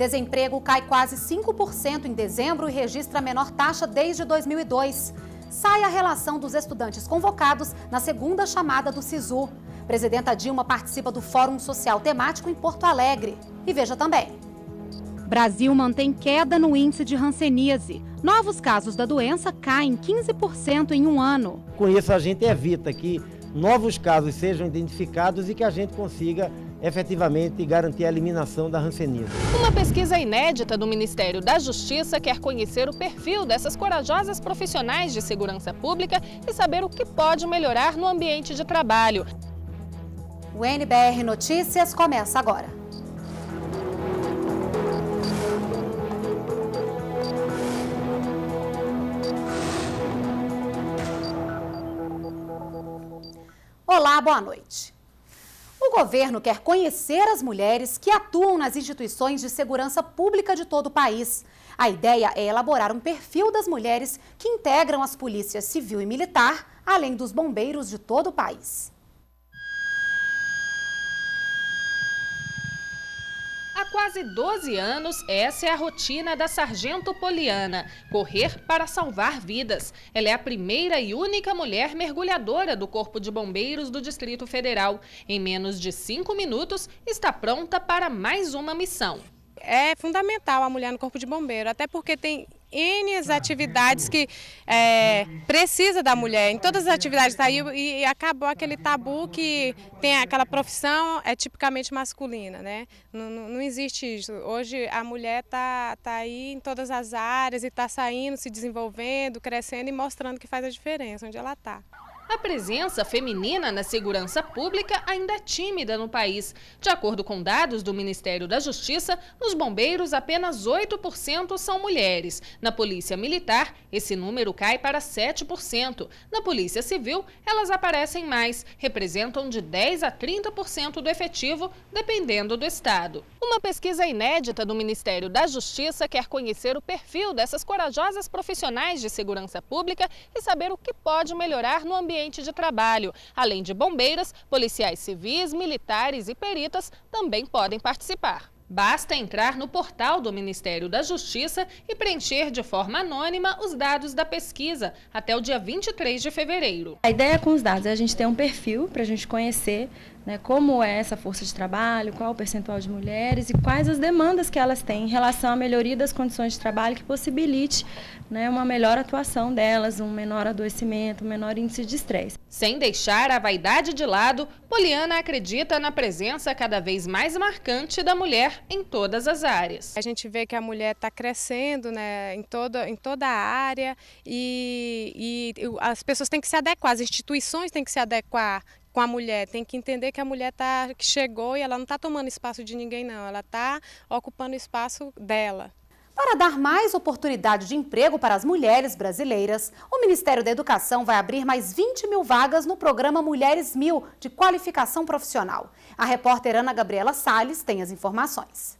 Desemprego cai quase 5% em dezembro e registra a menor taxa desde 2002. Sai a relação dos estudantes convocados na segunda chamada do SISU. Presidenta Dilma participa do Fórum Social Temático em Porto Alegre. E veja também. Brasil mantém queda no índice de ranceníase. Novos casos da doença caem 15% em um ano. Com isso, a gente evita que novos casos sejam identificados e que a gente consiga efetivamente garantir a eliminação da rancenina. Uma pesquisa inédita do Ministério da Justiça quer conhecer o perfil dessas corajosas profissionais de segurança pública e saber o que pode melhorar no ambiente de trabalho. O NBR Notícias começa agora. Olá, boa noite. O governo quer conhecer as mulheres que atuam nas instituições de segurança pública de todo o país. A ideia é elaborar um perfil das mulheres que integram as polícias civil e militar, além dos bombeiros de todo o país. quase 12 anos, essa é a rotina da Sargento Poliana: correr para salvar vidas. Ela é a primeira e única mulher mergulhadora do Corpo de Bombeiros do Distrito Federal. Em menos de cinco minutos, está pronta para mais uma missão. É fundamental a mulher no Corpo de Bombeiro, até porque tem N tá, atividades que é, precisa da mulher, em todas as atividades. Tá? E, e acabou aquele tabu que tem aquela profissão é tipicamente masculina, né? Não, não existe isso. Hoje a mulher está tá aí em todas as áreas e está saindo, se desenvolvendo, crescendo e mostrando que faz a diferença onde ela está a presença feminina na segurança pública ainda é tímida no país. De acordo com dados do Ministério da Justiça, nos bombeiros apenas 8% são mulheres. Na Polícia Militar, esse número cai para 7%. Na Polícia Civil, elas aparecem mais, representam de 10 a 30% do efetivo, dependendo do estado. Uma pesquisa inédita do Ministério da Justiça quer conhecer o perfil dessas corajosas profissionais de segurança pública e saber o que pode melhorar no ambiente ambiente de trabalho. Além de bombeiras, policiais civis, militares e peritas também podem participar. Basta entrar no portal do Ministério da Justiça e preencher de forma anônima os dados da pesquisa até o dia 23 de fevereiro. A ideia com os dados é a gente ter um perfil para a gente conhecer né, como é essa força de trabalho, qual o percentual de mulheres e quais as demandas que elas têm em relação à melhoria das condições de trabalho que possibilite né, uma melhor atuação delas, um menor adoecimento, um menor índice de estresse. Sem deixar a vaidade de lado, Poliana acredita na presença cada vez mais marcante da mulher em todas as áreas. A gente vê que a mulher está crescendo né, em, toda, em toda a área e, e as pessoas têm que se adequar, as instituições têm que se adequar com a mulher, tem que entender que a mulher tá, que chegou e ela não está tomando espaço de ninguém, não, ela está ocupando o espaço dela. Para dar mais oportunidade de emprego para as mulheres brasileiras, o Ministério da Educação vai abrir mais 20 mil vagas no programa Mulheres Mil de Qualificação Profissional. A repórter Ana Gabriela Sales tem as informações.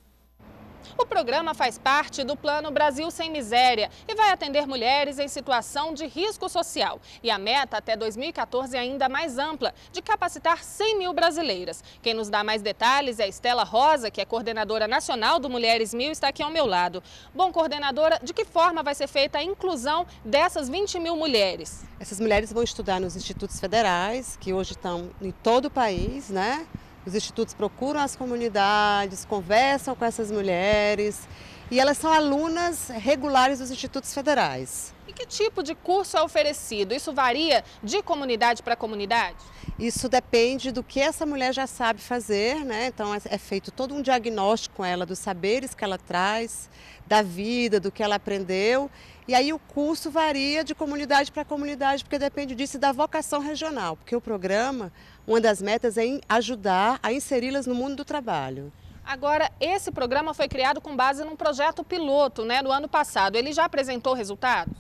O programa faz parte do Plano Brasil Sem Miséria e vai atender mulheres em situação de risco social. E a meta até 2014 é ainda mais ampla, de capacitar 100 mil brasileiras. Quem nos dá mais detalhes é a Estela Rosa, que é coordenadora nacional do Mulheres Mil, está aqui ao meu lado. Bom, coordenadora, de que forma vai ser feita a inclusão dessas 20 mil mulheres? Essas mulheres vão estudar nos institutos federais, que hoje estão em todo o país, né? Os institutos procuram as comunidades, conversam com essas mulheres e elas são alunas regulares dos institutos federais. E que tipo de curso é oferecido? Isso varia de comunidade para comunidade? Isso depende do que essa mulher já sabe fazer, né? Então é, é feito todo um diagnóstico com ela dos saberes que ela traz, da vida, do que ela aprendeu. E aí o curso varia de comunidade para comunidade, porque depende disso e da vocação regional, porque o programa, uma das metas é ajudar a inseri-las no mundo do trabalho. Agora, esse programa foi criado com base num projeto piloto, né, no ano passado. Ele já apresentou resultados?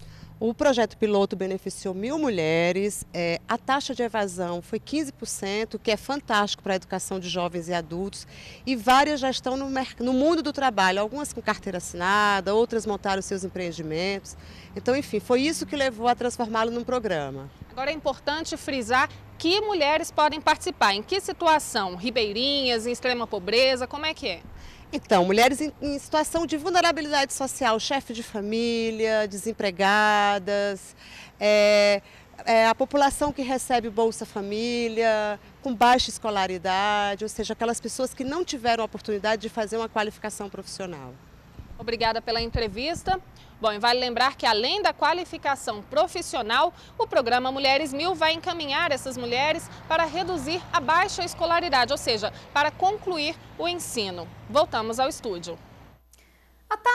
O projeto piloto beneficiou mil mulheres, é, a taxa de evasão foi 15%, que é fantástico para a educação de jovens e adultos, e várias já estão no, no mundo do trabalho, algumas com carteira assinada, outras montaram seus empreendimentos. Então, enfim, foi isso que levou a transformá-lo num programa. Agora é importante frisar que mulheres podem participar, em que situação? Ribeirinhas, em extrema pobreza, como é que é? Então, mulheres em, em situação de vulnerabilidade social, chefe de família, desempregadas, é, é, a população que recebe Bolsa Família, com baixa escolaridade, ou seja, aquelas pessoas que não tiveram a oportunidade de fazer uma qualificação profissional. Obrigada pela entrevista. Bom, e vale lembrar que além da qualificação profissional, o programa Mulheres Mil vai encaminhar essas mulheres para reduzir a baixa escolaridade, ou seja, para concluir o ensino. Voltamos ao estúdio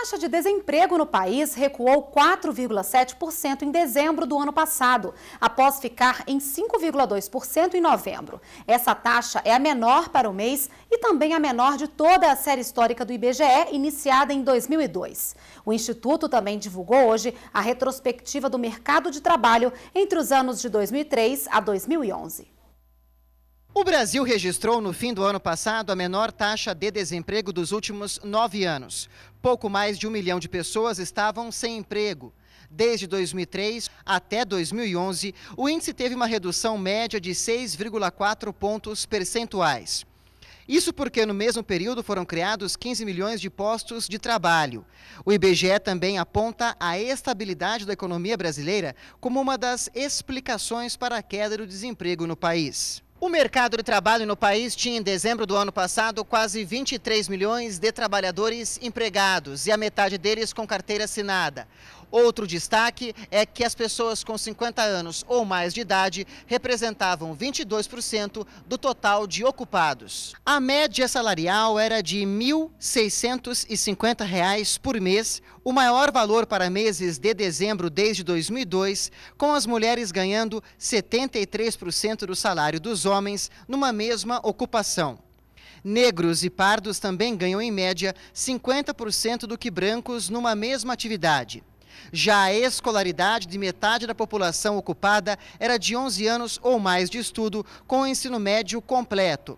taxa de desemprego no país recuou 4,7% em dezembro do ano passado, após ficar em 5,2% em novembro. Essa taxa é a menor para o mês e também a menor de toda a série histórica do IBGE, iniciada em 2002. O Instituto também divulgou hoje a retrospectiva do mercado de trabalho entre os anos de 2003 a 2011. O Brasil registrou no fim do ano passado a menor taxa de desemprego dos últimos nove anos. Pouco mais de um milhão de pessoas estavam sem emprego. Desde 2003 até 2011, o índice teve uma redução média de 6,4 pontos percentuais. Isso porque no mesmo período foram criados 15 milhões de postos de trabalho. O IBGE também aponta a estabilidade da economia brasileira como uma das explicações para a queda do desemprego no país. O mercado de trabalho no país tinha em dezembro do ano passado quase 23 milhões de trabalhadores empregados e a metade deles com carteira assinada. Outro destaque é que as pessoas com 50 anos ou mais de idade representavam 22% do total de ocupados. A média salarial era de R$ 1.650 por mês, o maior valor para meses de dezembro desde 2002, com as mulheres ganhando 73% do salário dos homens numa mesma ocupação. Negros e pardos também ganham, em média, 50% do que brancos numa mesma atividade. Já a escolaridade de metade da população ocupada era de 11 anos ou mais de estudo, com o ensino médio completo.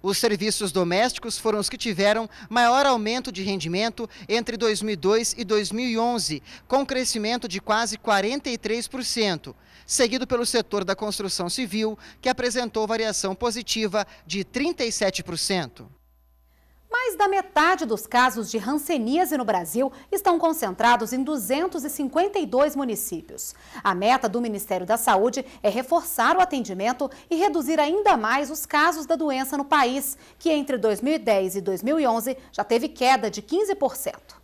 Os serviços domésticos foram os que tiveram maior aumento de rendimento entre 2002 e 2011, com crescimento de quase 43%, seguido pelo setor da construção civil, que apresentou variação positiva de 37%. Mais da metade dos casos de ranceníase no Brasil estão concentrados em 252 municípios. A meta do Ministério da Saúde é reforçar o atendimento e reduzir ainda mais os casos da doença no país, que entre 2010 e 2011 já teve queda de 15%.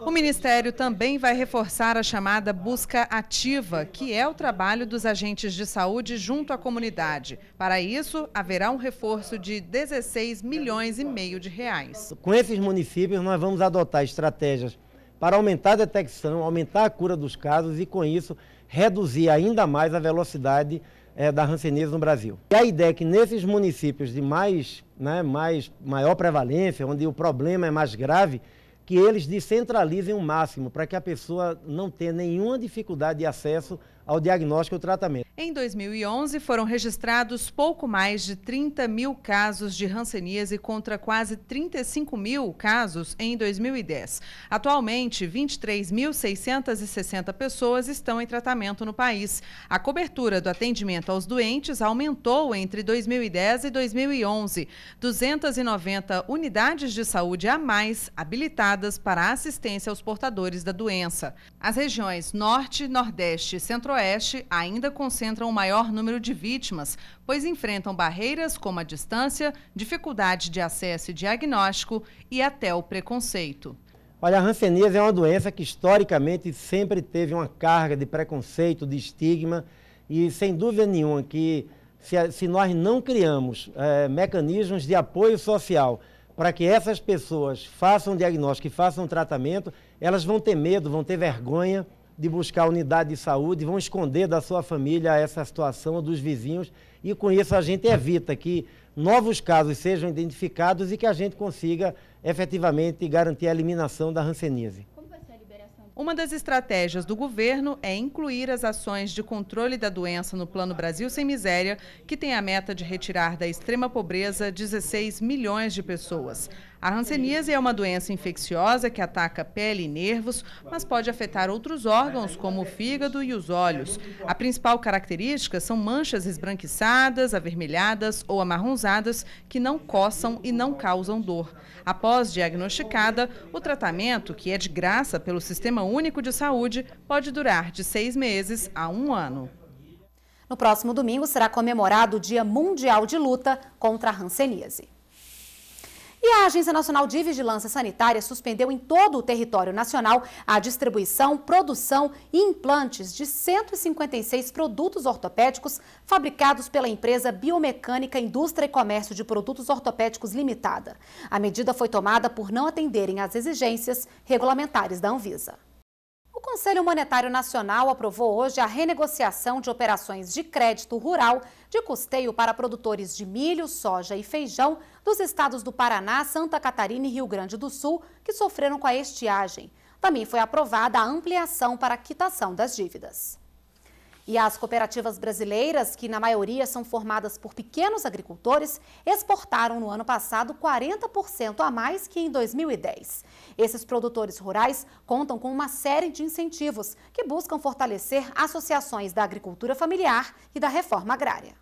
O Ministério também vai reforçar a chamada busca ativa, que é o trabalho dos agentes de saúde junto à comunidade. Para isso, haverá um reforço de 16 milhões e meio de reais. Com esses municípios, nós vamos adotar estratégias para aumentar a detecção, aumentar a cura dos casos e, com isso, reduzir ainda mais a velocidade é, da ranceníase no Brasil. E a ideia é que nesses municípios de mais, né, mais, maior prevalência, onde o problema é mais grave, que eles descentralizem o máximo, para que a pessoa não tenha nenhuma dificuldade de acesso ao diagnóstico e tratamento. Em 2011, foram registrados pouco mais de 30 mil casos de hanseníase contra quase 35 mil casos em 2010. Atualmente, 23.660 pessoas estão em tratamento no país. A cobertura do atendimento aos doentes aumentou entre 2010 e 2011. 290 unidades de saúde a mais habilitadas para assistência aos portadores da doença. As regiões Norte, Nordeste e Centro Centro-Oeste ainda concentram o maior número de vítimas, pois enfrentam barreiras como a distância, dificuldade de acesso e diagnóstico e até o preconceito. Olha, a ranceníase é uma doença que historicamente sempre teve uma carga de preconceito, de estigma e sem dúvida nenhuma que se, se nós não criamos é, mecanismos de apoio social para que essas pessoas façam diagnóstico e façam tratamento, elas vão ter medo, vão ter vergonha de buscar unidade de saúde, vão esconder da sua família essa situação dos vizinhos, e com isso a gente evita que novos casos sejam identificados e que a gente consiga efetivamente garantir a eliminação da hanseníase. Uma das estratégias do governo é incluir as ações de controle da doença no Plano Brasil Sem Miséria, que tem a meta de retirar da extrema pobreza 16 milhões de pessoas. A hanseníase é uma doença infecciosa que ataca pele e nervos, mas pode afetar outros órgãos, como o fígado e os olhos. A principal característica são manchas esbranquiçadas, avermelhadas ou amarronzadas que não coçam e não causam dor. Após diagnosticada, o tratamento, que é de graça pelo Sistema Único de Saúde, pode durar de seis meses a um ano. No próximo domingo será comemorado o Dia Mundial de Luta contra a Hanseníase. E a Agência Nacional de Vigilância Sanitária suspendeu em todo o território nacional a distribuição, produção e implantes de 156 produtos ortopédicos fabricados pela empresa Biomecânica Indústria e Comércio de Produtos Ortopédicos Limitada. A medida foi tomada por não atenderem às exigências regulamentares da Anvisa. Conselho Monetário Nacional aprovou hoje a renegociação de operações de crédito rural de custeio para produtores de milho, soja e feijão dos estados do Paraná, Santa Catarina e Rio Grande do Sul, que sofreram com a estiagem. Também foi aprovada a ampliação para a quitação das dívidas. E as cooperativas brasileiras, que na maioria são formadas por pequenos agricultores, exportaram no ano passado 40% a mais que em 2010. Esses produtores rurais contam com uma série de incentivos que buscam fortalecer associações da agricultura familiar e da reforma agrária.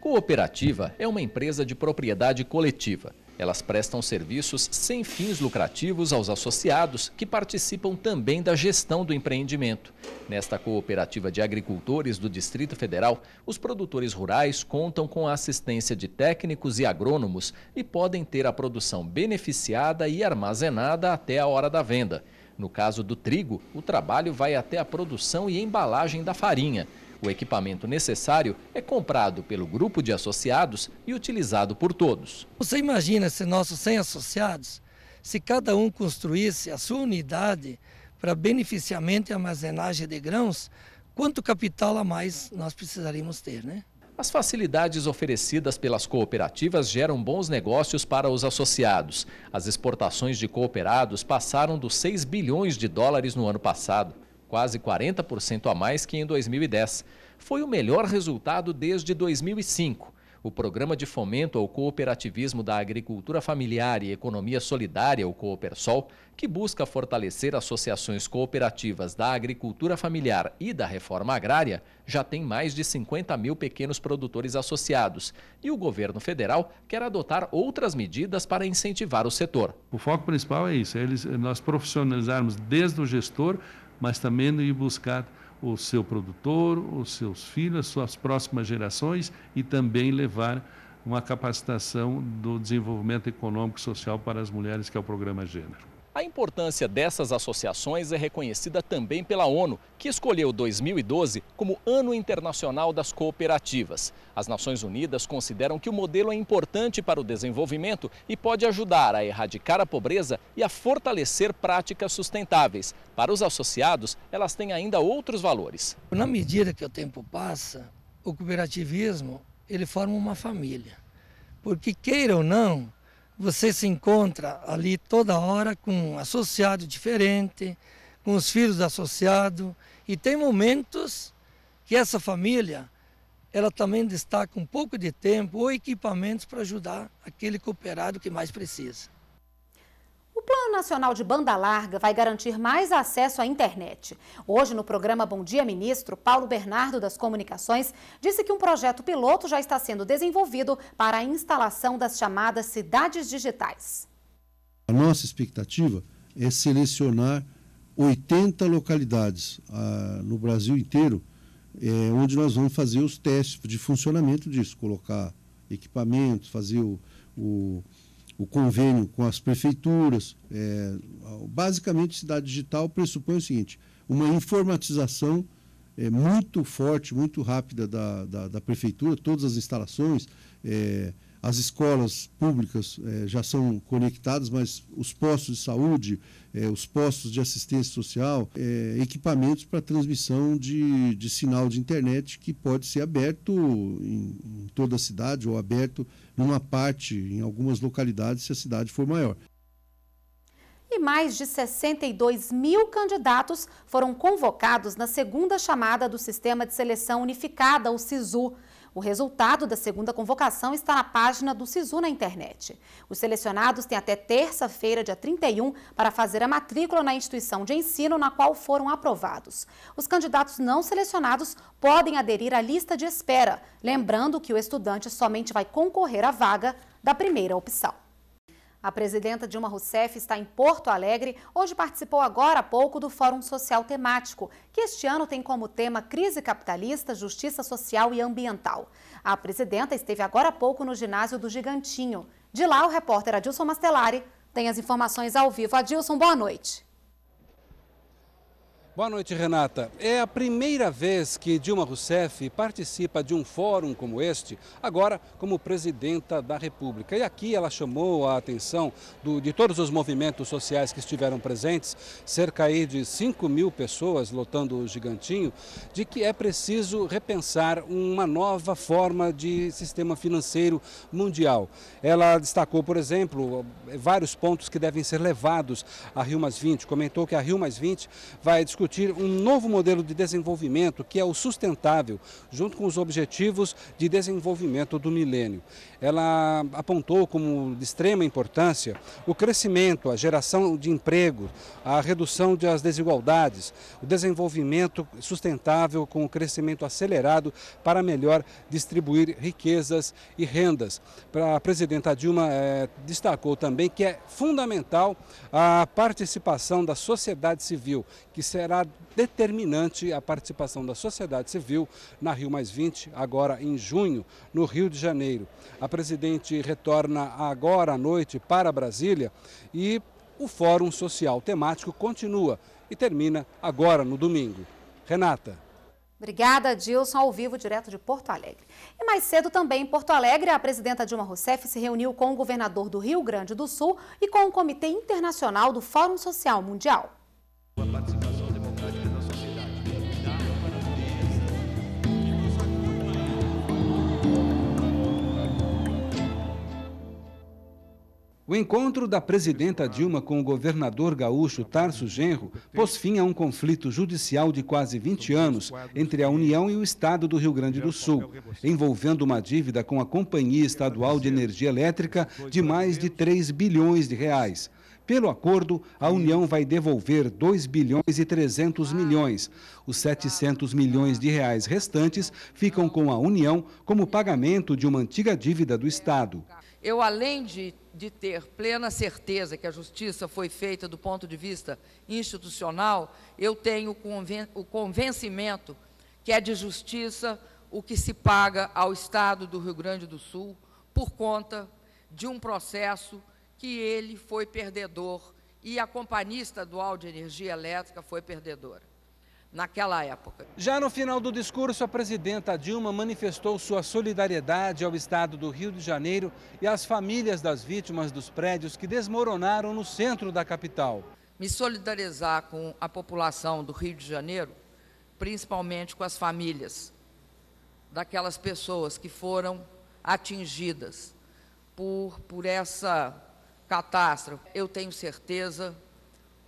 Cooperativa é uma empresa de propriedade coletiva elas prestam serviços sem fins lucrativos aos associados que participam também da gestão do empreendimento. Nesta cooperativa de agricultores do Distrito Federal, os produtores rurais contam com a assistência de técnicos e agrônomos e podem ter a produção beneficiada e armazenada até a hora da venda. No caso do trigo, o trabalho vai até a produção e embalagem da farinha. O equipamento necessário é comprado pelo grupo de associados e utilizado por todos. Você imagina se nossos 100 associados, se cada um construísse a sua unidade para beneficiamento e armazenagem de grãos, quanto capital a mais nós precisaríamos ter, né? As facilidades oferecidas pelas cooperativas geram bons negócios para os associados. As exportações de cooperados passaram dos 6 bilhões de dólares no ano passado quase 40% a mais que em 2010. Foi o melhor resultado desde 2005. O Programa de Fomento ao Cooperativismo da Agricultura Familiar e Economia Solidária, o Coopersol, que busca fortalecer associações cooperativas da agricultura familiar e da reforma agrária, já tem mais de 50 mil pequenos produtores associados. E o governo federal quer adotar outras medidas para incentivar o setor. O foco principal é isso: é nós profissionalizarmos desde o gestor mas também de buscar o seu produtor, os seus filhos, as suas próximas gerações e também levar uma capacitação do desenvolvimento econômico e social para as mulheres, que é o programa Gênero. A importância dessas associações é reconhecida também pela ONU, que escolheu 2012 como Ano Internacional das Cooperativas. As Nações Unidas consideram que o modelo é importante para o desenvolvimento e pode ajudar a erradicar a pobreza e a fortalecer práticas sustentáveis. Para os associados, elas têm ainda outros valores. Na medida que o tempo passa, o cooperativismo ele forma uma família. Porque queira ou não, você se encontra ali toda hora com um associado diferente, com os filhos do associado, e tem momentos que essa família ela também destaca um pouco de tempo ou equipamentos para ajudar aquele cooperado que mais precisa. Plano Nacional de Banda Larga vai garantir mais acesso à internet. Hoje, no programa Bom Dia Ministro, Paulo Bernardo das Comunicações disse que um projeto piloto já está sendo desenvolvido para a instalação das chamadas cidades digitais. A nossa expectativa é selecionar 80 localidades ah, no Brasil inteiro, é, onde nós vamos fazer os testes de funcionamento disso, colocar equipamentos, fazer o, o o convênio com as prefeituras. É, basicamente, cidade digital pressupõe o seguinte: uma informatização é, muito forte, muito rápida da, da, da prefeitura, todas as instalações, é, as escolas públicas eh, já são conectadas, mas os postos de saúde, eh, os postos de assistência social, eh, equipamentos para transmissão de, de sinal de internet que pode ser aberto em, em toda a cidade ou aberto numa parte, em algumas localidades, se a cidade for maior e mais de 62 mil candidatos foram convocados na segunda chamada do Sistema de Seleção Unificada, o SISU. O resultado da segunda convocação está na página do SISU na internet. Os selecionados têm até terça-feira, dia 31, para fazer a matrícula na instituição de ensino na qual foram aprovados. Os candidatos não selecionados podem aderir à lista de espera, lembrando que o estudante somente vai concorrer à vaga da primeira opção. A presidenta Dilma Rousseff está em Porto Alegre, onde participou agora há pouco do Fórum Social Temático, que este ano tem como tema Crise Capitalista, Justiça Social e Ambiental. A presidenta esteve agora há pouco no ginásio do Gigantinho. De lá, o repórter Adilson Mastelari tem as informações ao vivo. Adilson, boa noite. Boa noite, Renata. É a primeira vez que Dilma Rousseff participa de um fórum como este, agora como presidenta da República. E aqui ela chamou a atenção do, de todos os movimentos sociais que estiveram presentes, cerca de 5 mil pessoas lotando o gigantinho, de que é preciso repensar uma nova forma de sistema financeiro mundial. Ela destacou, por exemplo, vários pontos que devem ser levados à Rio Mais 20, comentou que a Rio Mais 20 vai discutir discutir um novo modelo de desenvolvimento que é o sustentável, junto com os objetivos de desenvolvimento do milênio ela apontou como de extrema importância o crescimento, a geração de emprego, a redução das desigualdades, o desenvolvimento sustentável com o crescimento acelerado para melhor distribuir riquezas e rendas. A presidenta Dilma é, destacou também que é fundamental a participação da sociedade civil, que será determinante a participação da sociedade civil na Rio agora em junho, no Rio de Janeiro. A presidente retorna agora à noite para Brasília e o Fórum Social Temático continua e termina agora no domingo. Renata. Obrigada, Dilson, ao vivo, direto de Porto Alegre. E mais cedo também em Porto Alegre, a presidenta Dilma Rousseff se reuniu com o governador do Rio Grande do Sul e com o Comitê Internacional do Fórum Social Mundial. O encontro da presidenta Dilma com o governador gaúcho Tarso Genro pôs fim a um conflito judicial de quase 20 anos entre a União e o Estado do Rio Grande do Sul, envolvendo uma dívida com a Companhia Estadual de Energia Elétrica de mais de 3 bilhões de reais. Pelo acordo, a União vai devolver 2 bilhões e 300 milhões. Os 700 milhões de reais restantes ficam com a União como pagamento de uma antiga dívida do Estado. Eu, além de de ter plena certeza que a justiça foi feita do ponto de vista institucional, eu tenho o convencimento que é de justiça o que se paga ao Estado do Rio Grande do Sul por conta de um processo que ele foi perdedor e a Companhia Estadual de Energia Elétrica foi perdedora naquela época. Já no final do discurso, a presidenta Dilma manifestou sua solidariedade ao estado do Rio de Janeiro e às famílias das vítimas dos prédios que desmoronaram no centro da capital. Me solidarizar com a população do Rio de Janeiro, principalmente com as famílias daquelas pessoas que foram atingidas por, por essa catástrofe. Eu tenho certeza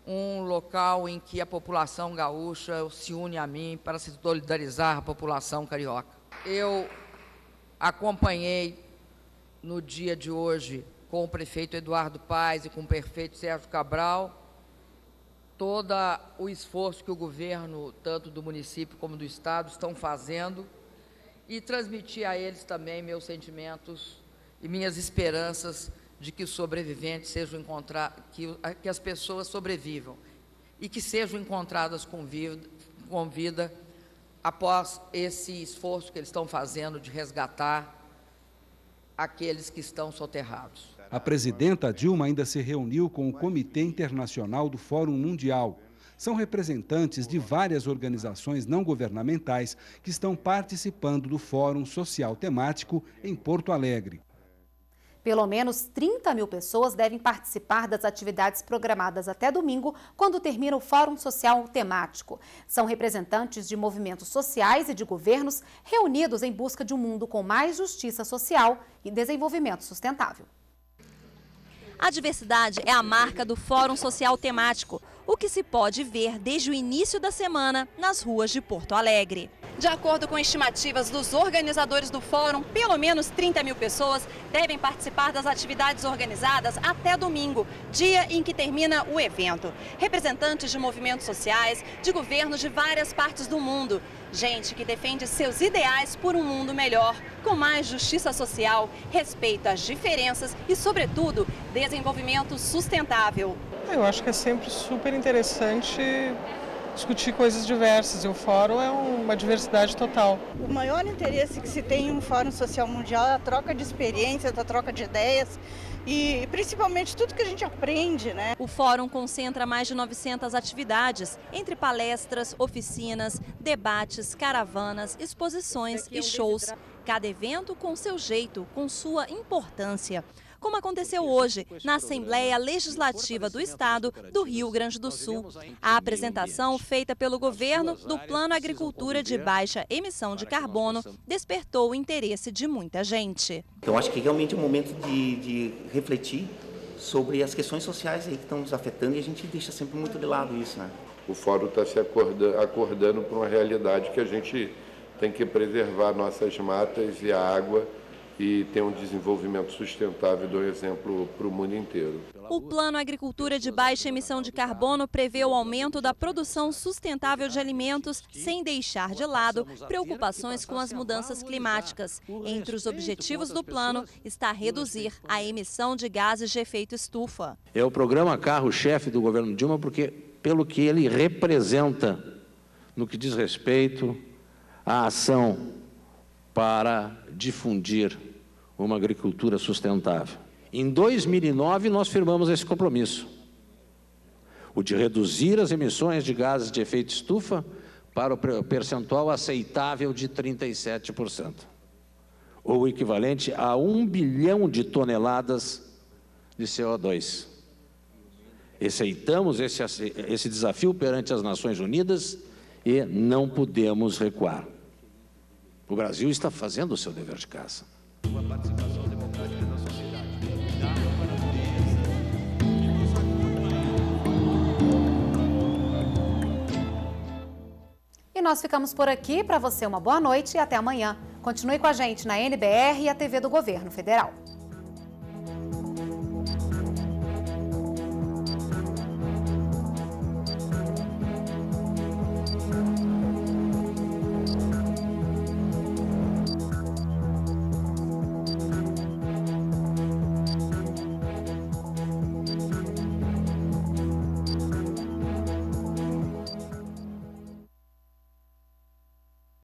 um local em que a população gaúcha se une a mim para se solidarizar a população carioca. Eu acompanhei no dia de hoje com o prefeito Eduardo Paes e com o prefeito Sérgio Cabral todo o esforço que o governo, tanto do município como do estado, estão fazendo e transmitir a eles também meus sentimentos e minhas esperanças de que os sobreviventes sejam encontrados, que, que as pessoas sobrevivam e que sejam encontradas com vida, com vida após esse esforço que eles estão fazendo de resgatar aqueles que estão soterrados. A presidenta Dilma ainda se reuniu com o Comitê Internacional do Fórum Mundial. São representantes de várias organizações não governamentais que estão participando do Fórum Social Temático em Porto Alegre. Pelo menos 30 mil pessoas devem participar das atividades programadas até domingo, quando termina o Fórum Social Temático. São representantes de movimentos sociais e de governos reunidos em busca de um mundo com mais justiça social e desenvolvimento sustentável. A diversidade é a marca do Fórum Social Temático, o que se pode ver desde o início da semana nas ruas de Porto Alegre. De acordo com estimativas dos organizadores do fórum, pelo menos 30 mil pessoas devem participar das atividades organizadas até domingo, dia em que termina o evento. Representantes de movimentos sociais, de governos de várias partes do mundo. Gente que defende seus ideais por um mundo melhor, com mais justiça social, respeito às diferenças e, sobretudo, desenvolvimento sustentável. Eu acho que é sempre super interessante discutir coisas diversas e o fórum é uma diversidade total. O maior interesse que se tem em um fórum social mundial é a troca de experiências, a troca de ideias e principalmente tudo que a gente aprende, né? O fórum concentra mais de 900 atividades, entre palestras, oficinas, debates, caravanas, exposições e é shows. Cada evento com seu jeito, com sua importância como aconteceu hoje na Assembleia Legislativa do Estado do Rio Grande do Sul. A apresentação feita pelo governo do Plano Agricultura de Baixa Emissão de Carbono despertou o interesse de muita gente. Então, acho que realmente é um momento de, de refletir sobre as questões sociais aí que estão nos afetando e a gente deixa sempre muito de lado isso, né? O fórum está se acordando, acordando para uma realidade que a gente tem que preservar nossas matas e a água e ter um desenvolvimento sustentável do exemplo para o mundo inteiro. O Plano Agricultura de Baixa Emissão de Carbono prevê o aumento da produção sustentável de alimentos, sem deixar de lado preocupações com as mudanças climáticas. Entre os objetivos do plano está reduzir a emissão de gases de efeito estufa. É o programa carro-chefe do governo Dilma, porque pelo que ele representa no que diz respeito à ação para difundir uma agricultura sustentável. Em 2009, nós firmamos esse compromisso, o de reduzir as emissões de gases de efeito estufa para o percentual aceitável de 37%, ou o equivalente a 1 bilhão de toneladas de CO2. Aceitamos esse, esse desafio perante as Nações Unidas e não podemos recuar. O Brasil está fazendo o seu dever de casa. E nós ficamos por aqui. Para você, uma boa noite e até amanhã. Continue com a gente na NBR e a TV do Governo Federal.